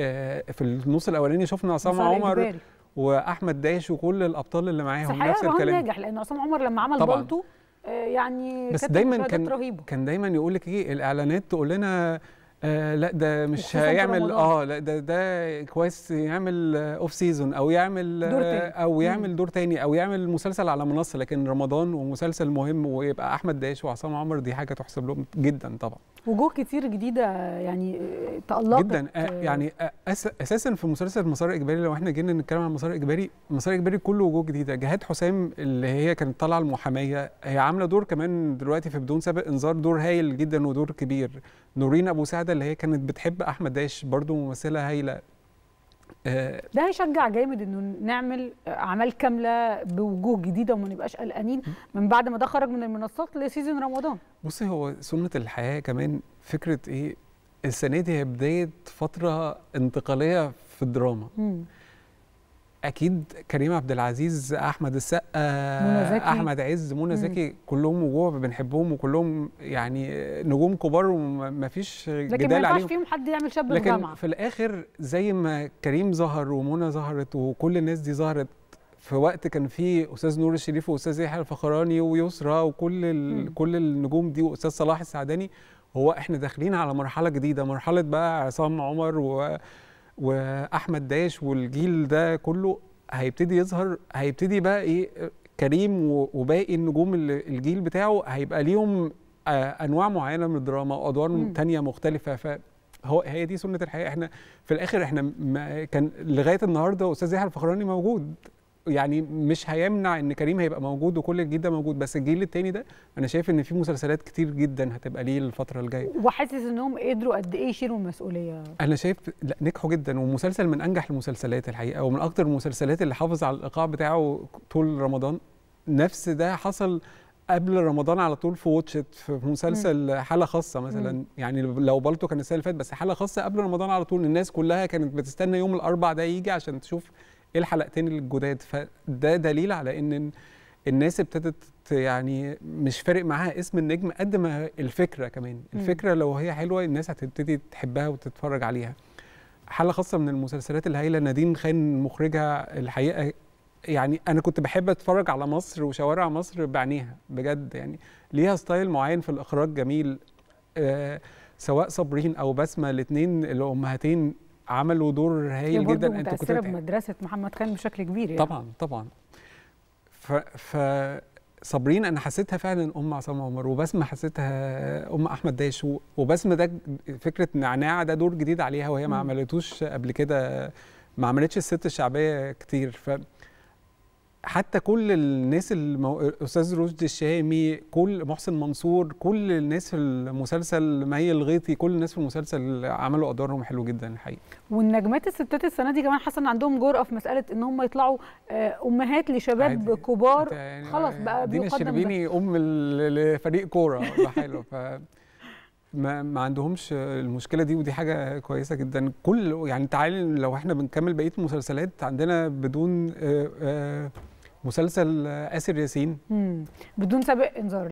آه، في النص الاولاني شفنا عصام عمر واحمد داش وكل الابطال اللي معاهم نفس الكلام ناجح لان عصام عمر لما عمل بالطو آه، يعني بس دايما كان رهيبة. كان دايما يقول لك ايه الاعلانات تقول لنا آه لا ده مش هيعمل اه لا ده ده كويس يعمل اوف سيزون او يعمل دور تاني. آه، او يعمل دور تاني او يعمل مسلسل على منصه لكن رمضان ومسلسل مهم ويبقى احمد داش وعصام عمر دي حاجه تحسب لهم جدا طبعا وجوه كتير جديده يعني آه، تالقت جدا آه، يعني اساسا في مسلسل مسار اجباري لو احنا جينا نتكلم عن مسار اجباري مسار اجباري كله وجوه جديده جهاد حسام اللي هي كانت طالعه المحاميه هي عامله دور كمان دلوقتي في بدون سابق انذار دور هايل جدا ودور كبير نورين ابو سعد كده اللي هي كانت بتحب احمد داش برضو ممثله هايله آه، ده هيشجع جامد انه نعمل اعمال كامله بوجوه جديده وما نبقاش قلقانين من بعد ما ده خرج من المنصات لسيزون رمضان بصي هو سنه الحياه كمان فكره ايه السنه دي هي بدايه فتره انتقاليه في الدراما مم. اكيد كريم عبد العزيز احمد السقا احمد عز منى زكي كلهم وجوه بنحبهم وكلهم يعني نجوم كبار ومفيش جدال عليهم لكن ما ينفعش فيهم حد يعمل شاب لكن الجامعة. في الاخر زي ما كريم ظهر ومنى ظهرت وكل الناس دي ظهرت في وقت كان فيه استاذ نور الشريف واستاذ يحيى الفخراني ويسرى وكل ال... كل النجوم دي واستاذ صلاح السعداني هو احنا داخلين على مرحله جديده مرحله بقى عصام عمر و واحمد داش والجيل ده كله هيبتدي يظهر هيبتدي بقى ايه كريم وباقي النجوم الجيل بتاعه هيبقى ليهم آه، انواع معينه من الدراما وادوار ثانيه مختلفه ف هو هي دي سنه الحياه احنا في الاخر احنا كان لغايه النهارده استاذ يحيى الفخراني موجود يعني مش هيمنع ان كريم هيبقى موجود وكل الجيل ده موجود بس الجيل التاني ده انا شايف ان في مسلسلات كتير جدا هتبقى ليه الفتره الجايه وحاسس انهم قدروا قد ايه يشيلوا المسؤوليه انا شايف لا نجحوا جدا ومسلسل من انجح المسلسلات الحقيقه ومن اكتر المسلسلات اللي حافظ على الايقاع بتاعه طول رمضان نفس ده حصل قبل رمضان على طول في واتشت في مسلسل مم. حاله خاصه مثلا مم. يعني لو بالتو كان السنه اللي فاتت بس حاله خاصه قبل رمضان على طول الناس كلها كانت بتستنى يوم الاربع ده يجي عشان تشوف إيه الحلقتين الجداد فده دليل على ان الناس ابتدت يعني مش فارق معاها اسم النجم قد ما الفكره كمان الفكره لو هي حلوه الناس هتبتدي تحبها وتتفرج عليها حاله خاصه من المسلسلات الهائله نادين خان مخرجها الحقيقه يعني انا كنت بحب اتفرج على مصر وشوارع مصر بعينيها بجد يعني ليها ستايل معين في الاخراج جميل آه سواء صابرين او بسمه الاثنين الامهاتين عملوا دور هايل جدا انتوا كنتوا بمدرسه محمد خان بشكل كبير يعني. طبعا طبعا ف, ف... صابرين انا حسيتها فعلا ام عصام عمر وبسمه حسيتها ام احمد داش وبسمه ده فكره نعناع ده دور جديد عليها وهي ما عملتوش قبل كده ما عملتش الست الشعبيه كتير ف حتى كل الناس المو... الاستاذ رشدي الشامي كل محسن منصور كل الناس في المسلسل مي الغيطي كل الناس في المسلسل عملوا ادوارهم حلو جدا الحقيقه والنجمات الستات السنه دي كمان حصل عندهم جرأه في مساله ان هم يطلعوا آه، امهات لشباب عادي. كبار يعني خلاص بقى دينا الشربيني ام لفريق كوره حلو ف ما ما عندهمش المشكله دي ودي حاجه كويسه جدا كل يعني تعالي لو احنا بنكمل بقيه المسلسلات عندنا بدون آآ آه، آآ آه، مسلسل آسر ياسين بدون سابق انذار